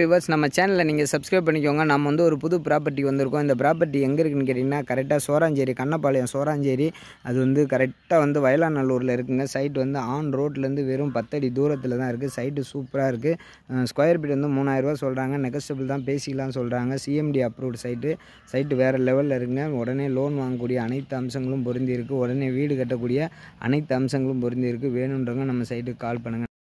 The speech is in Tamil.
வியூவர்ஸ் நம்ம சேனலில் நீங்கள் சப்ஸ்கிரைப் பண்ணிக்கோங்க நம்ம வந்து ஒரு புது ப்ராப்பர்ட்டி வந்திருக்கோம் இந்த ப்ராப்பர்ட்டி எங்கே இருக்குன்னு கேட்டிங்கன்னா கரெக்டாக சோராஞ்சேரி கண்ணப்பாளையம் சோராஞ்சேரி அது வந்து கரெக்டாக வந்து வயலாநல்லூரில் இருக்குங்க சைட் வந்து ஆன் ரோட்லேருந்து வெறும் பத்தடி தூரத்தில் தான் இருக்குது சைட்டு சூப்பராக இருக்குது ஸ்கொயர் ஃபீட் வந்து மூணாயிரரூவா சொல்கிறாங்க நெகஸ்டபிள் தான் பேசிக்கலாம்னு சொல்கிறாங்க சிஎம்டி அப்ரூவ்டு சைட்டு சைட்டு வேறு லெவலில் இருக்குங்க உடனே லோன் வாங்கக்கூடிய அனைத்து அம்சங்களும் பொருந்தி இருக்குது உடனே வீடு கட்டக்கூடிய அனைத்து அம்சங்களும் பொருந்தி இருக்குது வேணுன்றவங்க நம்ம சைட்டுக்கு கால் பண்ணுங்கள்